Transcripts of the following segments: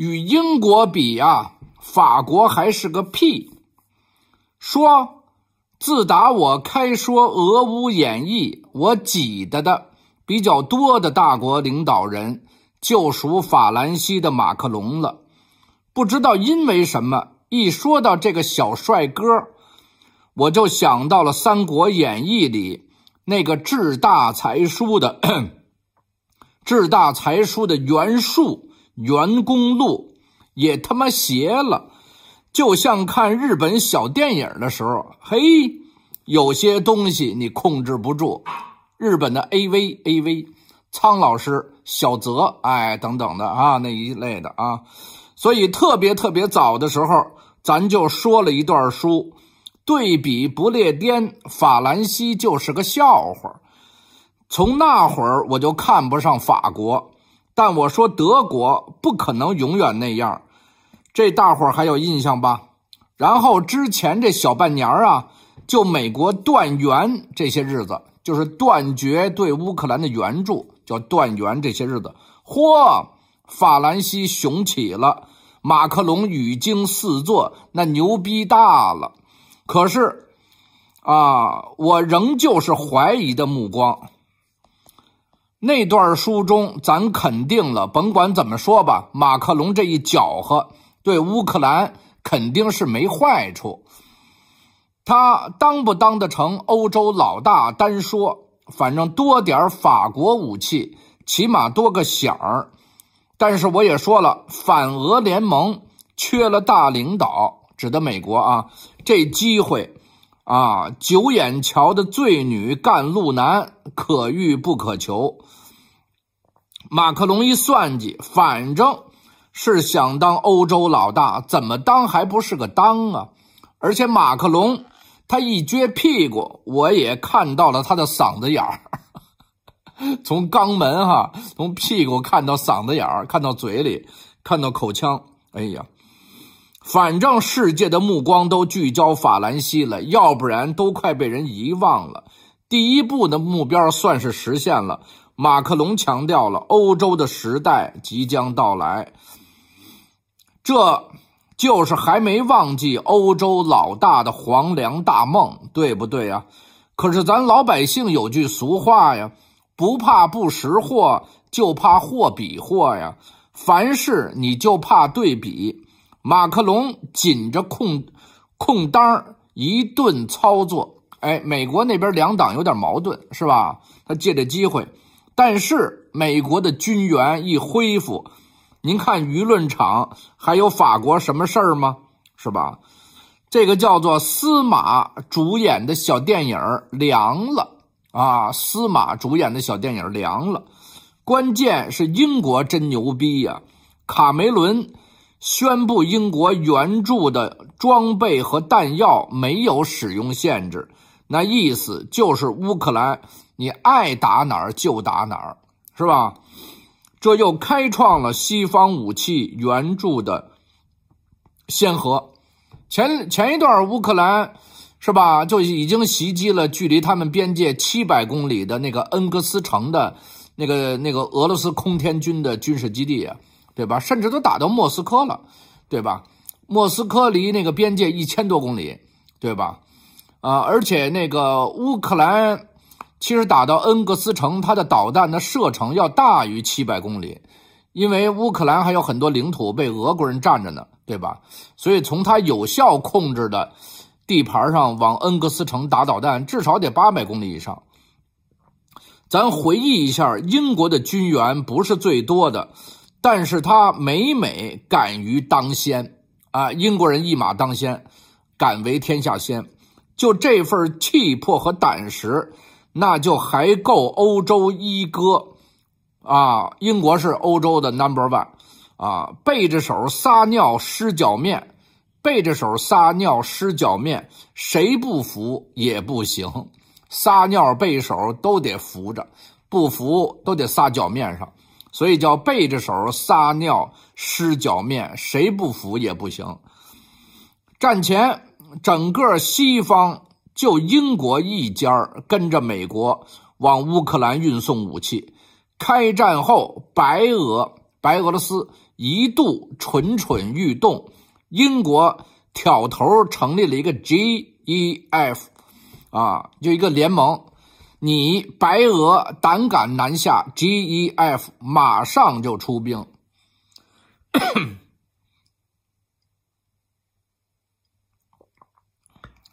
与英国比呀，法国还是个屁。说，自打我开说俄乌演义，我挤得的比较多的大国领导人就属法兰西的马克龙了。不知道因为什么，一说到这个小帅哥，我就想到了《三国演义》里那个志大才疏的 志大才疏的袁术。员工路也他妈邪了，就像看日本小电影的时候，嘿，有些东西你控制不住。日本的 A V A V，苍老师、小泽哎等等的啊那一类的啊，所以特别特别早的时候，咱就说了一段书，对比不列颠、法兰西就是个笑话。从那会儿我就看不上法国。但我说德国不可能永远那样，这大伙儿还有印象吧？然后之前这小半年啊，就美国断援这些日子，就是断绝对乌克兰的援助，叫断援这些日子。嚯，法兰西雄起了，马克龙语惊四座，那牛逼大了。可是，啊，我仍旧是怀疑的目光。那段书中，咱肯定了，甭管怎么说吧，马克龙这一搅和，对乌克兰肯定是没坏处。他当不当得成欧洲老大，单说，反正多点法国武器，起码多个响儿。但是我也说了，反俄联盟缺了大领导，指的美国啊，这机会，啊，九眼桥的罪女干路男可遇不可求。马克龙一算计，反正，是想当欧洲老大，怎么当还不是个当啊？而且马克龙他一撅屁股，我也看到了他的嗓子眼儿，从肛门哈，从屁股看到嗓子眼儿，看到嘴里，看到口腔。哎呀，反正世界的目光都聚焦法兰西了，要不然都快被人遗忘了。第一步的目标算是实现了。马克龙强调了欧洲的时代即将到来，这就是还没忘记欧洲老大的黄粱大梦，对不对呀？可是咱老百姓有句俗话呀，不怕不识货，就怕货比货呀。凡事你就怕对比。马克龙紧着空空当一顿操作，哎，美国那边两党有点矛盾，是吧？他借这机会。但是美国的军援一恢复，您看舆论场还有法国什么事儿吗？是吧？这个叫做司马主演的小电影凉了啊！司马主演的小电影凉了。关键是英国真牛逼呀！卡梅伦宣布英国援助的装备和弹药没有使用限制。那意思就是乌克兰，你爱打哪儿就打哪儿，是吧？这又开创了西方武器援助的先河。前前一段乌克兰，是吧，就已经袭击了距离他们边界七百公里的那个恩格斯城的那个那个俄罗斯空天军的军事基地，对吧？甚至都打到莫斯科了，对吧？莫斯科离那个边界一千多公里，对吧？啊，而且那个乌克兰，其实打到恩格斯城，它的导弹的射程要大于七百公里，因为乌克兰还有很多领土被俄国人占着呢，对吧？所以从它有效控制的地盘上往恩格斯城打导弹，至少得八百公里以上。咱回忆一下，英国的军援不是最多的，但是他每每敢于当先啊，英国人一马当先，敢为天下先。就这份气魄和胆识，那就还够欧洲一哥啊！英国是欧洲的 number one 啊！背着手撒尿湿脚面，背着手撒尿湿脚面，谁不服也不行。撒尿背手都得扶着，不服都得撒脚面上，所以叫背着手撒尿湿脚面，谁不服也不行。战前。整个西方就英国一家跟着美国往乌克兰运送武器。开战后，白俄白俄罗斯一度蠢蠢欲动，英国挑头成立了一个 G E F，啊，就一个联盟。你白俄胆敢南下，G E F 马上就出兵。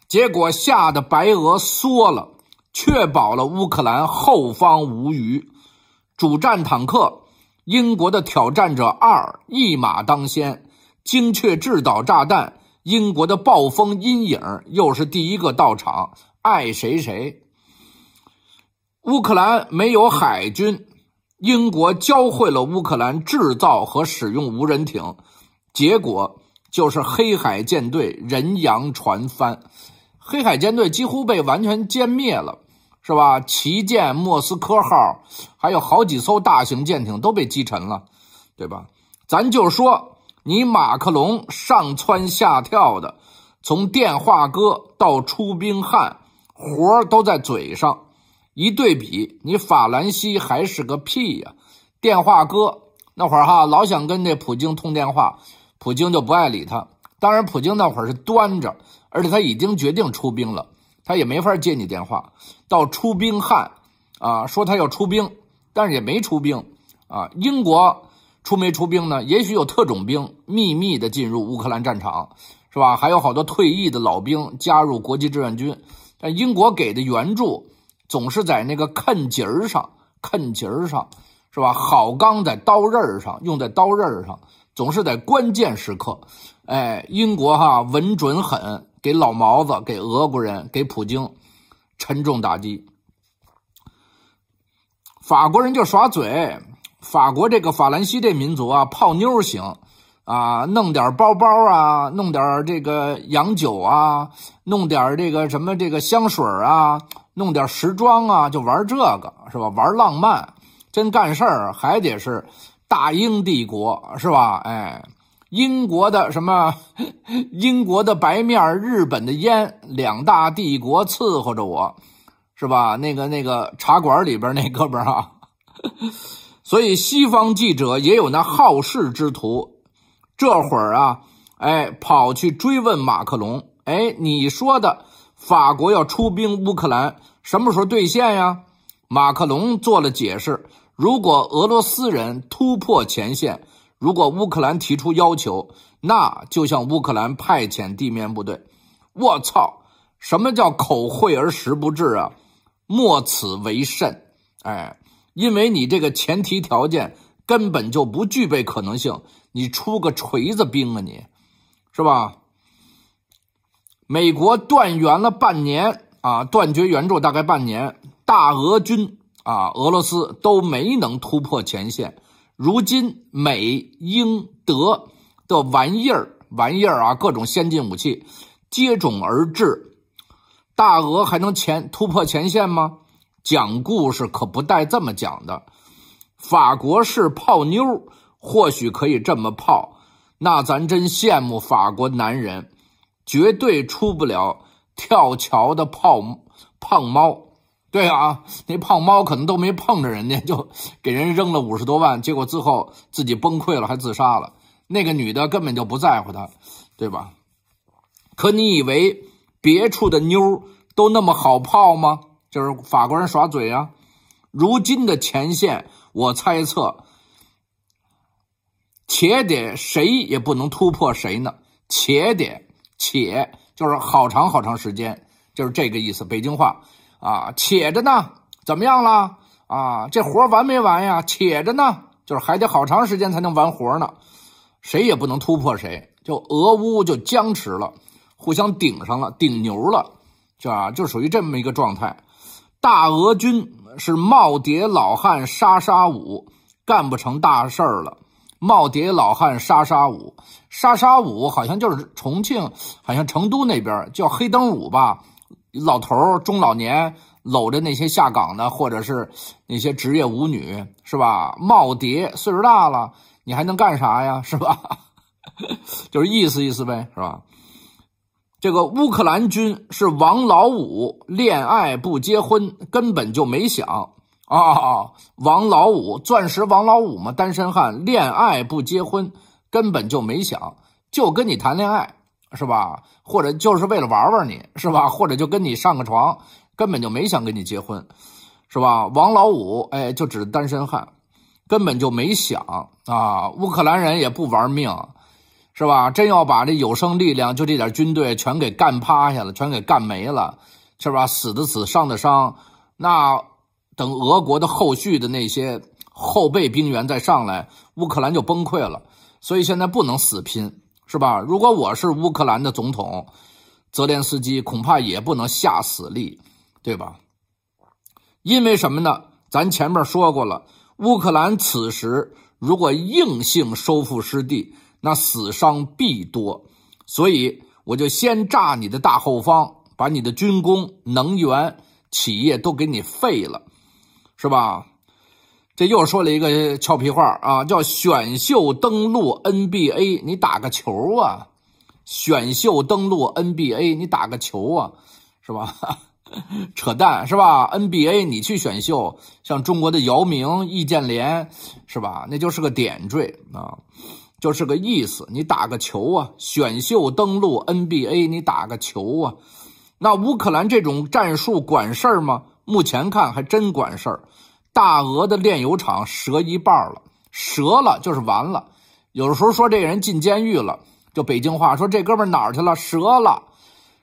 结果吓得白俄缩了，确保了乌克兰后方无虞。主战坦克，英国的挑战者二一马当先；精确制导炸弹，英国的暴风阴影又是第一个到场。爱谁谁。乌克兰没有海军，英国教会了乌克兰制造和使用无人艇，结果就是黑海舰队人仰船翻。黑海舰队几乎被完全歼灭了，是吧？旗舰莫斯科号，还有好几艘大型舰艇都被击沉了，对吧？咱就说你马克龙上蹿下跳的，从电话哥到出兵汉，活儿都在嘴上。一对比，你法兰西还是个屁呀！电话哥那会儿哈，老想跟那普京通电话，普京就不爱理他。当然，普京那会儿是端着，而且他已经决定出兵了，他也没法接你电话。到出兵汉，啊，说他要出兵，但是也没出兵，啊，英国出没出兵呢？也许有特种兵秘密的进入乌克兰战场，是吧？还有好多退役的老兵加入国际志愿军。但英国给的援助总是在那个啃级儿上，啃级儿上，是吧？好钢在刀刃上，用在刀刃上，总是在关键时刻。哎，英国哈稳准狠，给老毛子、给俄国人、给普京，沉重打击。法国人就耍嘴，法国这个法兰西这民族啊，泡妞行啊，弄点包包啊，弄点这个洋酒啊，弄点这个什么这个香水啊，弄点时装啊，就玩这个是吧？玩浪漫，真干事儿还得是大英帝国是吧？哎。英国的什么？英国的白面，日本的烟，两大帝国伺候着我，是吧？那个那个茶馆里边那哥们儿，所以西方记者也有那好事之徒，这会儿啊，哎，跑去追问马克龙，哎，你说的法国要出兵乌克兰，什么时候兑现呀？马克龙做了解释：如果俄罗斯人突破前线。如果乌克兰提出要求，那就向乌克兰派遣地面部队。我操，什么叫口惠而实不至啊？莫此为甚！哎，因为你这个前提条件根本就不具备可能性。你出个锤子兵啊，你是吧？美国断援了半年啊，断绝援助大概半年，大俄军啊，俄罗斯都没能突破前线。如今美英德的玩意儿玩意儿啊，各种先进武器接踵而至，大俄还能前突破前线吗？讲故事可不带这么讲的。法国式泡妞或许可以这么泡，那咱真羡慕法国男人，绝对出不了跳桥的胖胖猫。对啊，那胖猫可能都没碰着人家，就给人扔了五十多万，结果最后自己崩溃了，还自杀了。那个女的根本就不在乎他，对吧？可你以为别处的妞都那么好泡吗？就是法国人耍嘴啊。如今的前线，我猜测，且得谁也不能突破谁呢？且得且就是好长好长时间，就是这个意思，北京话。啊，且着呢，怎么样了？啊，这活完没完呀？且着呢，就是还得好长时间才能完活呢。谁也不能突破谁，就俄乌就僵持了，互相顶上了，顶牛了，是吧？就属于这么一个状态。大俄军是耄耋老汉杀杀武，干不成大事儿了。耄耋老汉杀杀武，杀杀武好像就是重庆，好像成都那边叫黑灯舞吧。老头中老年搂着那些下岗的，或者是那些职业舞女，是吧？耄耋岁数大了，你还能干啥呀，是吧？就是意思意思呗，是吧？这个乌克兰军是王老五，恋爱不结婚，根本就没想啊。王老五，钻石王老五嘛，单身汉，恋爱不结婚，根本就没想，就跟你谈恋爱。是吧？或者就是为了玩玩你，是吧？或者就跟你上个床，根本就没想跟你结婚，是吧？王老五，哎，就指单身汉，根本就没想啊。乌克兰人也不玩命，是吧？真要把这有生力量，就这点军队全给干趴下了，全给干没了，是吧？死的死，伤的伤，那等俄国的后续的那些后备兵员再上来，乌克兰就崩溃了。所以现在不能死拼。是吧？如果我是乌克兰的总统泽连斯基，恐怕也不能下死力，对吧？因为什么呢？咱前面说过了，乌克兰此时如果硬性收复失地，那死伤必多。所以我就先炸你的大后方，把你的军工、能源企业都给你废了，是吧？这又说了一个俏皮话啊，叫“选秀登陆 NBA”，你打个球啊！“选秀登陆 NBA”，你打个球啊，是吧？扯淡是吧？NBA 你去选秀，像中国的姚明、易建联，是吧？那就是个点缀啊，就是个意思。你打个球啊，“选秀登陆 NBA”，你打个球啊。那乌克兰这种战术管事儿吗？目前看还真管事儿。大鹅的炼油厂折一半了，折了就是完了。有的时候说这人进监狱了，就北京话说这哥们哪儿去了？折了，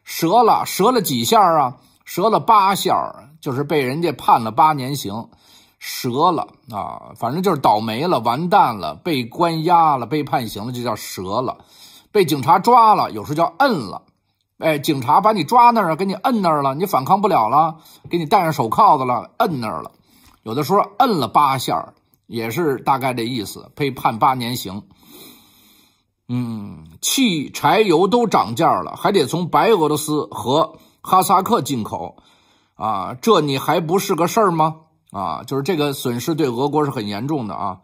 折了，折了几下啊？折了八下，就是被人家判了八年刑，折了啊！反正就是倒霉了，完蛋了，被关押了，被判刑了，就叫折了。被警察抓了，有时候叫摁了。哎，警察把你抓那儿了，给你摁那儿了，你反抗不了了，给你戴上手铐子了，摁那儿了。有的时候摁了八下也是大概这意思，被判八年刑。嗯，汽柴油都涨价了，还得从白俄罗斯和哈萨克进口，啊，这你还不是个事儿吗？啊，就是这个损失对俄国是很严重的啊。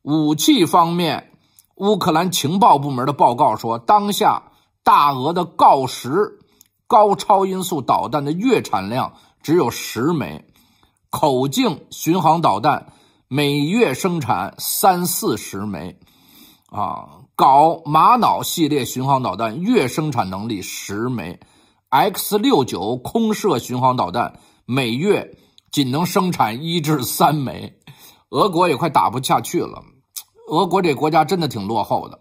武器方面，乌克兰情报部门的报告说，当下大俄的锆石高超音速导弹的月产量只有十枚。口径巡航导弹每月生产三四十枚，啊，搞玛瑙系列巡航导弹月生产能力十枚，X 六九空射巡航导弹每月仅能生产一至三枚，俄国也快打不下去了，俄国这国家真的挺落后的。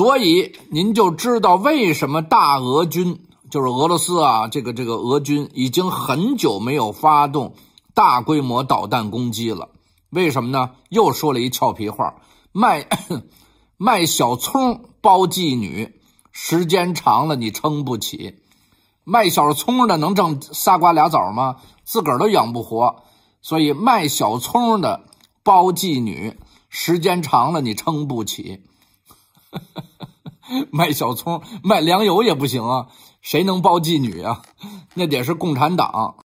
所以您就知道为什么大俄军就是俄罗斯啊，这个这个俄军已经很久没有发动大规模导弹攻击了，为什么呢？又说了一俏皮话卖 卖小葱包妓女，时间长了你撑不起，卖小葱的能挣仨瓜俩枣吗？自个儿都养不活，所以卖小葱的包妓女，时间长了你撑不起。卖小葱、卖粮油也不行啊，谁能包妓女啊？那得是共产党。